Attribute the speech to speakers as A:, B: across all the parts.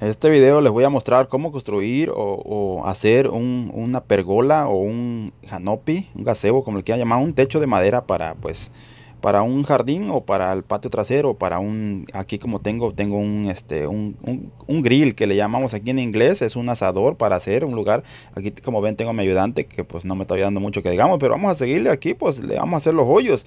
A: En este video les voy a mostrar cómo construir o, hacer una pergola o un janopi, un gazebo, como le quieran llamar, un techo de madera para pues para un jardín o para el patio trasero, para un aquí como tengo tengo un este un, grill que le llamamos aquí en inglés, es un asador para hacer un lugar. Aquí como ven tengo a mi ayudante que pues no me está ayudando mucho que digamos, pero vamos a seguirle aquí, pues le vamos a hacer los hoyos.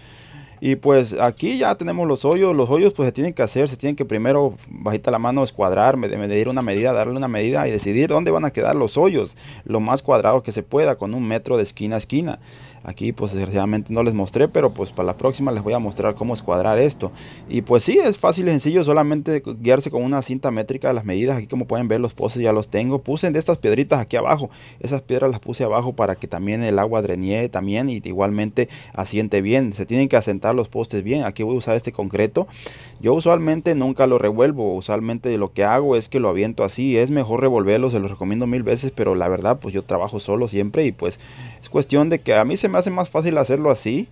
A: Y pues aquí ya tenemos los hoyos, los hoyos pues se tienen que hacer, se tienen que primero bajita la mano escuadrar, medir una medida, darle una medida y decidir dónde van a quedar los hoyos, lo más cuadrado que se pueda, con un metro de esquina a esquina. Aquí pues desgraciadamente no les mostré, pero pues para la próxima les voy a mostrar cómo escuadrar esto. Y pues sí, es fácil y sencillo, solamente guiarse con una cinta métrica de las medidas. Aquí como pueden ver los postes ya los tengo. Puse de estas piedritas aquí abajo. Esas piedras las puse abajo para que también el agua drenie también y igualmente asiente bien. Se tienen que asentar los postes bien. Aquí voy a usar este concreto. Yo usualmente nunca lo revuelvo. Usualmente lo que hago es que lo aviento así. Es mejor revolverlo, se los recomiendo mil veces, pero la verdad pues yo trabajo solo siempre y pues es cuestión de que a mí se me hace más fácil hacerlo así.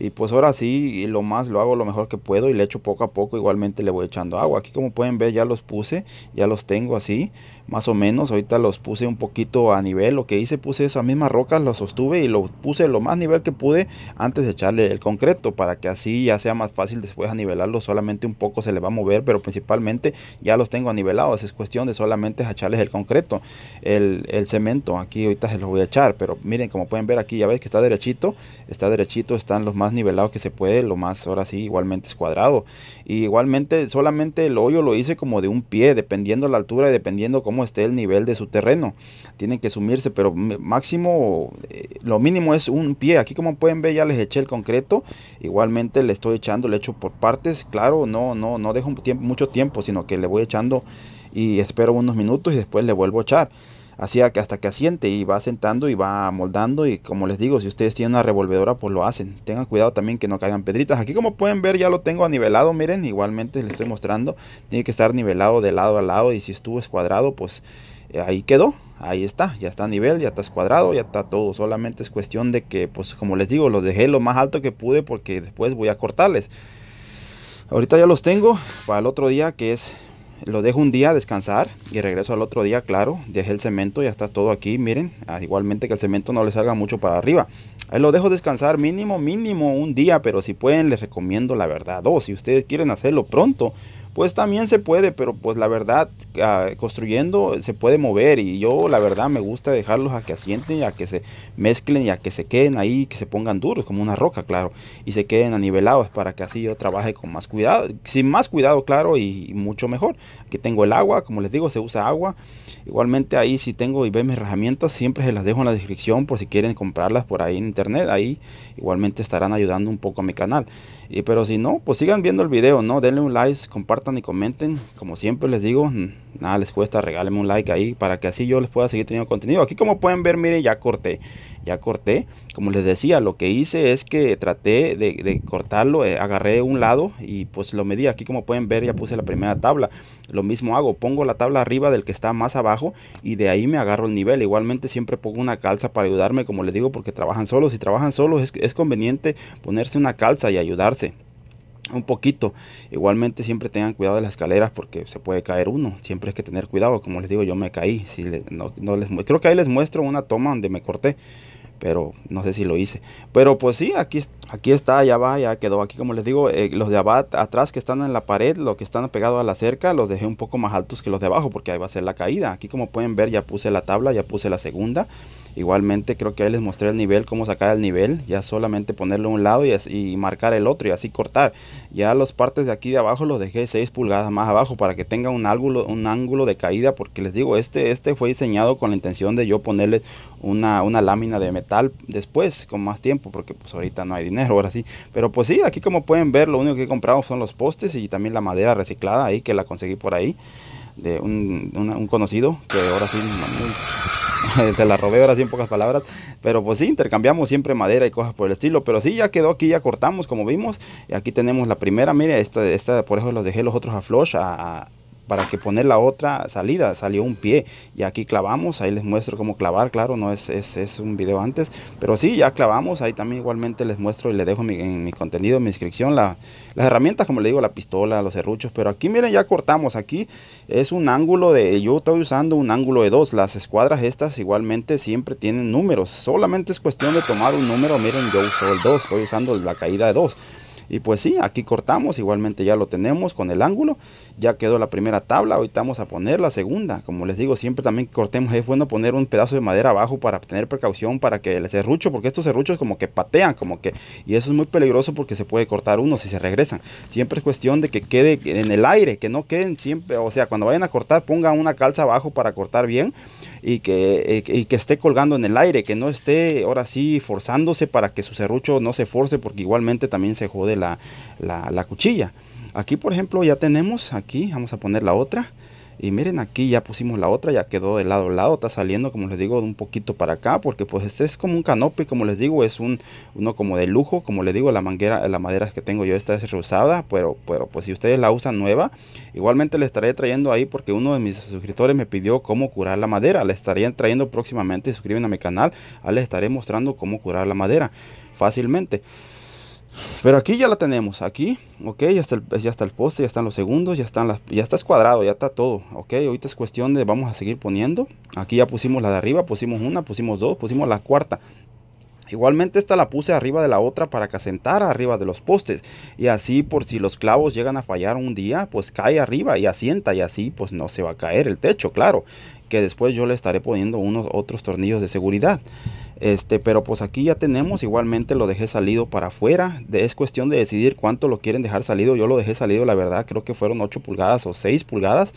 A: Y pues ahora sí, lo más lo hago lo mejor que puedo y le echo poco a poco. Igualmente le voy echando agua. Aquí como pueden ver ya los puse, ya los tengo así más o menos. Ahorita los puse un poquito a nivel. Lo que hice, puse esas mismas rocas, los sostuve y los puse lo más nivel que pude antes de echarle el concreto para que así ya sea más fácil después a nivelarlo. Solamente un poco se le va a mover, pero principalmente ya los tengo nivelados, Es cuestión de solamente echarles el concreto, el, cemento. Aquí ahorita se los voy a echar, pero miren, como pueden ver aquí, ya veis que está derechito, está derechito, están los más nivelados que se puede. Lo más ahora sí, igualmente es cuadrado. Y igualmente, solamente el hoyo lo hice como de un pie, dependiendo la altura y dependiendo cómo esté el nivel de su terreno. Tienen que sumirse, pero máximo, eh, lo mínimo es un pie. Aquí como pueden ver ya les eché el concreto. Igualmente le estoy echando, le echo por partes. Claro, no, no, no dejo mucho tiempo, sino que le voy echando y espero unos minutos y después le vuelvo a echar que hasta que asiente y va sentando y va moldando y como les digo, si ustedes tienen una revolvedora pues lo hacen, tengan cuidado también que no caigan pedritas, aquí como pueden ver ya lo tengo a nivelado miren, igualmente les estoy mostrando, tiene que estar nivelado de lado a lado y si estuvo escuadrado pues eh, ahí quedó, ahí está, ya está a nivel, ya está escuadrado, ya está todo. Solamente es cuestión de que, pues como les digo, los dejé lo más alto que pude porque después voy a cortarles. Ahorita ya los tengo para el otro día que es lo dejo un día descansar y regreso al otro día, claro, dejé el cemento, ya está todo aquí, miren, ah, igualmente que el cemento no le salga mucho para arriba. Ahí lo dejo descansar mínimo, mínimo un día, pero si pueden les recomiendo la verdad dos, oh, si ustedes quieren hacerlo pronto, pues también se puede, pero pues la verdad, ah, construyendo se puede mover y yo la verdad me gusta dejarlos a que asienten, a que se mezclen y a que se queden ahí, que se pongan duros como una roca, claro, y se queden anivelados para que así yo trabaje con más cuidado, sin más cuidado, claro, y, mucho mejor. Aquí tengo el agua, como les digo, se usa agua. Igualmente ahí si tengo y ven mis herramientas, siempre se las dejo en la descripción por si quieren comprarlas por ahí en internet, ahí igualmente estarán ayudando un poco a mi canal. Y pero si no, pues sigan viendo el video, ¿no? Denle un like, compartan y comenten. Como siempre les digo, mm, nada les cuesta, regálenme un like ahí para que así yo les pueda seguir teniendo contenido. Aquí como pueden ver, miren, ya corté, ya corté. Como les decía, lo que hice es que traté de, cortarlo, eh, agarré un lado y pues lo medí. Aquí como pueden ver, ya puse la primera tabla. Lo mismo hago, pongo la tabla arriba del que está más abajo y de ahí me agarro el nivel. Igualmente siempre pongo una calza para ayudarme, como les digo, porque trabajan solos. Si trabajan solos es conveniente ponerse una calza y ayudarse un poquito. Igualmente siempre tengan cuidado de las escaleras porque se puede caer uno. Siempre hay que tener cuidado. Como les digo, yo me caí. Si no, les, creo que ahí les muestro una toma donde me corté. Pero no sé si lo hice. Pero pues sí, aquí, aquí está, ya va, ya quedó. Aquí como les digo, eh, los de abajo atrás que están en la pared, los que están pegados a la cerca, los dejé un poco más altos que los de abajo porque ahí va a ser la caída. Aquí como pueden ver ya puse la tabla, ya puse la segunda Igualmente creo que ahí les mostré el nivel, cómo sacar el nivel, ya solamente ponerlo a un lado y, y, marcar el otro y así cortar. Ya los partes de aquí de abajo los dejé 6 pulgadas más abajo para que tenga un ángulo, un ángulo de caída porque les digo, este, este fue diseñado con la intención de yo ponerle una, una lámina de metal después, con más tiempo, porque pues ahorita no hay dinero, ahora sí. Pero pues sí, aquí como pueden ver, lo único que he comprado son los postes y también la madera reciclada ahí que la conseguí por ahí de un, conocido que ahora sí... se la robé ahora sí en pocas palabras, pero pues sí, intercambiamos siempre madera y cosas por el estilo, pero sí, ya quedó aquí, ya cortamos como vimos, y aquí tenemos la primera, mire, esta, esta por eso los dejé los otros a flush, a para que poner la otra salida, salió un pie y aquí clavamos, ahí les muestro cómo clavar, claro, no es, es, es un video antes, pero sí, ya clavamos, ahí también igualmente les muestro y les dejo en mi contenido, en mi inscripción, la, las herramientas, como le digo, la pistola, los serruchos, pero aquí miren, ya cortamos, aquí es un ángulo de, yo estoy usando un ángulo de dos, las escuadras estas igualmente siempre tienen números, solamente es cuestión de tomar un número, miren, yo uso el 2, estoy usando la caída de 2, y pues sí, aquí cortamos, igualmente ya lo tenemos con el ángulo, ya quedó la primera tabla, ahorita vamos a poner la segunda. Como les digo, siempre también cortemos es bueno poner un pedazo de madera abajo para tener precaución para que el serrucho, porque estos serruchos como que patean, como que, y eso es muy peligroso porque se puede cortar uno si se regresan. Siempre es cuestión de que quede en el aire, que no queden siempre, o sea, cuando vayan a cortar pongan una calza abajo para cortar bien eh, y que, esté colgando en el aire, que no esté ahora sí forzándose para que su serrucho no se force porque igualmente también se jode la, la cuchilla. Aquí por ejemplo ya tenemos, aquí vamos a poner la otra. Y miren aquí ya pusimos la otra, ya quedó de lado a lado, está saliendo como les digo de un poquito para acá, porque pues este es como un canope, como les digo, es un uno como de lujo, como les digo, la manguera, la madera que tengo yo esta es reusada, pero, pero pues si ustedes la usan nueva, igualmente le estaré trayendo ahí porque uno de mis suscriptores me pidió cómo curar la madera, le estarían trayendo próximamente, suscriben a mi canal, ahí les estaré mostrando cómo curar la madera fácilmente. Pero aquí ya la tenemos, aquí, ok, ya está el, pues, ya el poste, ya están los segundos, ya, están las, ya está cuadrado ya está todo, ok, ahorita es cuestión de vamos a seguir poniendo, aquí ya pusimos la de arriba, pusimos una, pusimos dos, pusimos la cuarta, Igualmente esta la puse arriba de la otra para que asentara arriba de los postes y así por si los clavos llegan a fallar un día pues cae arriba y asienta y así pues no se va a caer el techo claro que después yo le estaré poniendo unos otros tornillos de seguridad este, pero pues aquí ya tenemos, igualmente lo dejé salido para afuera. De, es cuestión de decidir cuánto lo quieren dejar salido. Yo lo dejé salido, la verdad, creo que fueron 8 pulgadas o 6 pulgadas.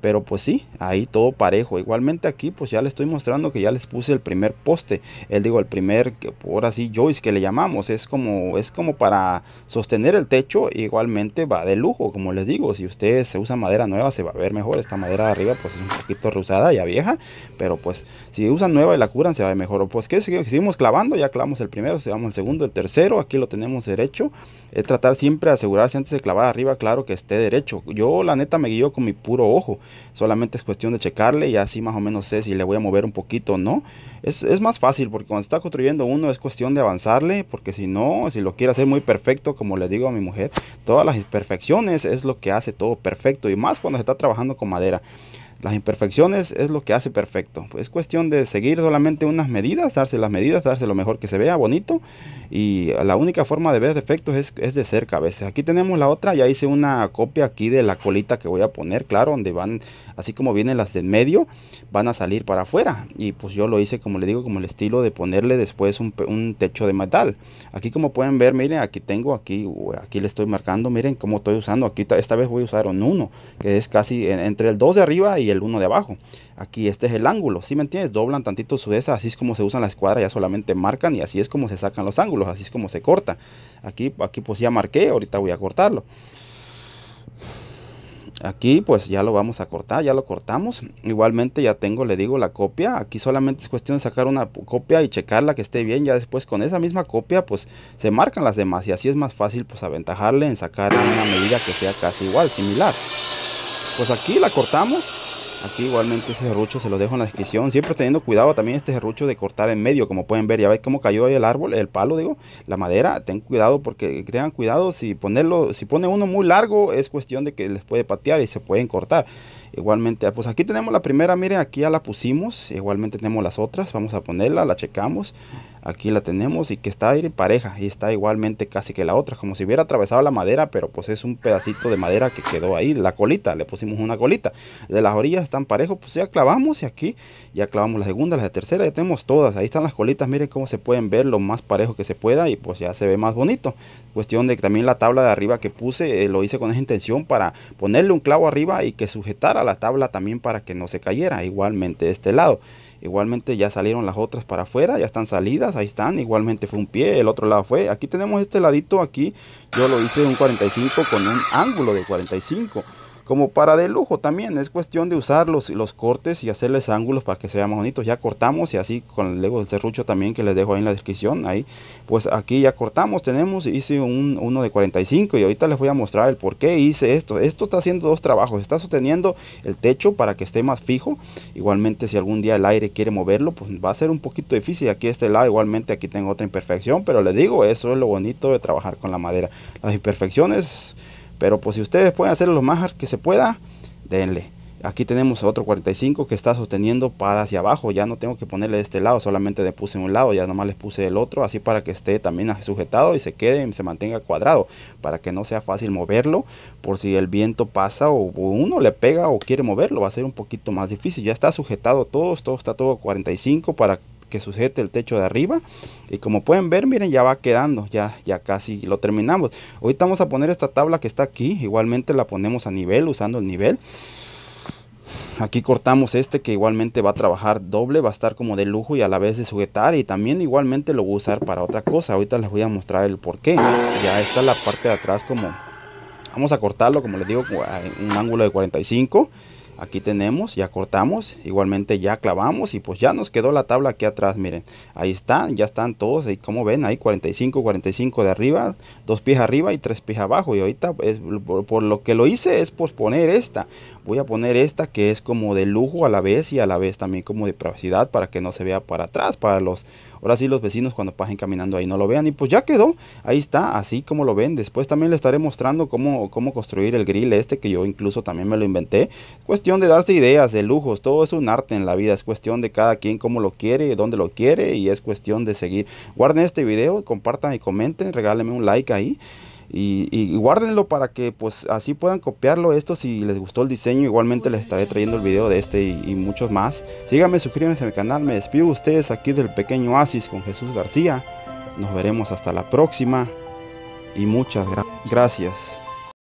A: Pero pues sí, ahí todo parejo. Igualmente aquí pues ya les estoy mostrando que ya les puse el primer poste. Él digo, el primer, que por así joist que le llamamos. Es como, es como para sostener el techo. Igualmente va de lujo, como les digo. Si ustedes se usan madera nueva se va a ver mejor. Esta madera de arriba pues es un poquito rehusada, ya vieja. Pero pues si usan nueva y la curan se va a ver mejor. Pues que seguimos clavando, ya clavamos el primero, vamos el segundo, el tercero. Aquí lo tenemos derecho. Es tratar siempre de asegurarse antes de clavar arriba, claro que esté derecho. Yo la neta me guío con mi puro ojo. Solamente es cuestión de checarle y así más o menos sé si le voy a mover un poquito o no. Es, más fácil porque cuando está construyendo uno es cuestión de avanzarle porque si no, si lo quiere hacer muy perfecto, como le digo a mi mujer, todas las imperfecciones es lo que hace todo perfecto y más cuando se está trabajando con madera. Las imperfecciones es lo que hace perfecto. Es cuestión de seguir solamente unas medidas, darse las medidas, darse lo mejor que se vea, bonito. Y la única forma de ver defectos es, de cerca a veces. Aquí tenemos la otra, ya hice una copia aquí de la colita que voy a poner, claro, donde van, así como vienen las del medio, van a salir para afuera. Y pues yo lo hice, como le digo, como el estilo de ponerle después un, techo de metal. Aquí como pueden ver, miren, aquí tengo, aquí, aquí le estoy marcando, miren cómo estoy usando. Aquí esta vez voy a usar un 1, que es casi entre el 2 de arriba y el uno de abajo. Aquí este es el ángulo, si me entiendes? Doblan tantito su esa, así es como se usan la escuadra, ya solamente marcan y así es como se sacan los ángulos, así es como se corta. Aquí, aquí pues ya marqué, ahorita voy a cortarlo. Aquí pues ya lo vamos a cortar, ya lo cortamos. Igualmente ya tengo, le digo, la copia. Aquí solamente es cuestión de sacar una copia y checarla que esté bien. Ya después con esa misma copia pues se marcan las demás y así es más fácil pues aventajarle en sacar una medida que sea casi igual, similar. Pues aquí la cortamos Aquí igualmente ese serrucho se lo dejo en la descripción. Siempre teniendo cuidado también este serrucho de cortar en medio, como pueden ver. Ya veis cómo cayó ahí el árbol, el palo, digo, la madera. Ten cuidado porque tengan cuidado si ponerlo, si pone uno muy largo es cuestión de que les puede patear y se pueden cortar. Igualmente, ah, pues aquí tenemos la primera, miren, aquí ya la pusimos. Igualmente tenemos las otras, vamos a ponerla, la checamos aquí la tenemos y que está ahí pareja y está igualmente casi que la otra como si hubiera atravesado la madera pero pues es un pedacito de madera que quedó ahí la colita le pusimos una colita de las orillas están parejos pues ya clavamos y aquí ya clavamos la segunda la tercera ya tenemos todas ahí están las colitas miren cómo se pueden ver lo más parejo que se pueda y pues ya se ve más bonito cuestión de que también la tabla de arriba que puse eh, lo hice con esa intención para ponerle un clavo arriba y que sujetara la tabla también para que no se cayera igualmente de este lado Igualmente ya salieron las otras para afuera, ya están salidas, ahí están. Igualmente fue un pie, el otro lado fue. Aquí tenemos este ladito aquí. Yo lo hice un 45 con un ángulo de 45 como para de lujo también. Es cuestión de usar los, los cortes y hacerles ángulos para que se vean más bonitos. Ya cortamos y así con el Lego del serrucho también que les dejo ahí en la descripción. Ahí, pues aquí ya cortamos. Tenemos, hice un, uno de 45 y ahorita les voy a mostrar el por qué hice esto. Esto está haciendo dos trabajos. Está sosteniendo el techo para que esté más fijo. Igualmente si algún día el aire quiere moverlo, pues va a ser un poquito difícil. Aquí este lado igualmente aquí tengo otra imperfección. Pero les digo, eso es lo bonito de trabajar con la madera. Las imperfecciones... Pero pues si ustedes pueden hacer lo más que se pueda, denle. Aquí tenemos otro 45 que está sosteniendo para hacia abajo. Ya no tengo que ponerle de este lado, solamente le puse un lado, ya nomás les puse el otro, así para que esté también sujetado y se quede y se mantenga cuadrado, para que no sea fácil moverlo por si el viento pasa o uno le pega o quiere moverlo, va a ser un poquito más difícil. Ya está sujetado todo, todo está todo 45 para que sujete el techo de arriba. Y como pueden ver, miren, ya va quedando, ya, ya casi lo terminamos. Ahorita vamos a poner esta tabla que está aquí, igualmente la ponemos a nivel, usando el nivel. Aquí cortamos este que igualmente va a trabajar doble, va a estar como de lujo y a la vez de sujetar y también igualmente lo voy a usar para otra cosa. Ahorita les voy a mostrar el por qué. Ya está la parte de atrás como... Vamos a cortarlo, como les digo, en un ángulo de 45 aquí tenemos ya cortamos igualmente ya clavamos y pues ya nos quedó la tabla aquí atrás miren ahí están ya están todos y como ven hay 45 45 de arriba dos pies arriba y tres pies abajo y ahorita es por, lo que lo hice es posponer esta voy a poner esta que es como de lujo a la vez y a la vez también como de privacidad para que no se vea para atrás para los Ahora sí los vecinos cuando pasen caminando ahí no lo vean. Y pues ya quedó, ahí está, así como lo ven. Después también les estaré mostrando cómo, cómo construir el grill este que yo incluso también me lo inventé. Cuestión de darse ideas, de lujos, todo es un arte en la vida. Es cuestión de cada quien cómo lo quiere, dónde lo quiere y es cuestión de seguir. Guarden este video, compartan y comenten, regálenme un like ahí y, guárdenlo para que pues así puedan copiarlo esto si les gustó el diseño igualmente les estaré trayendo el video de este y, muchos más síganme suscríbanse a mi canal me despido de ustedes aquí del pequeño oasis con Jesús García nos veremos hasta la próxima y muchas gracias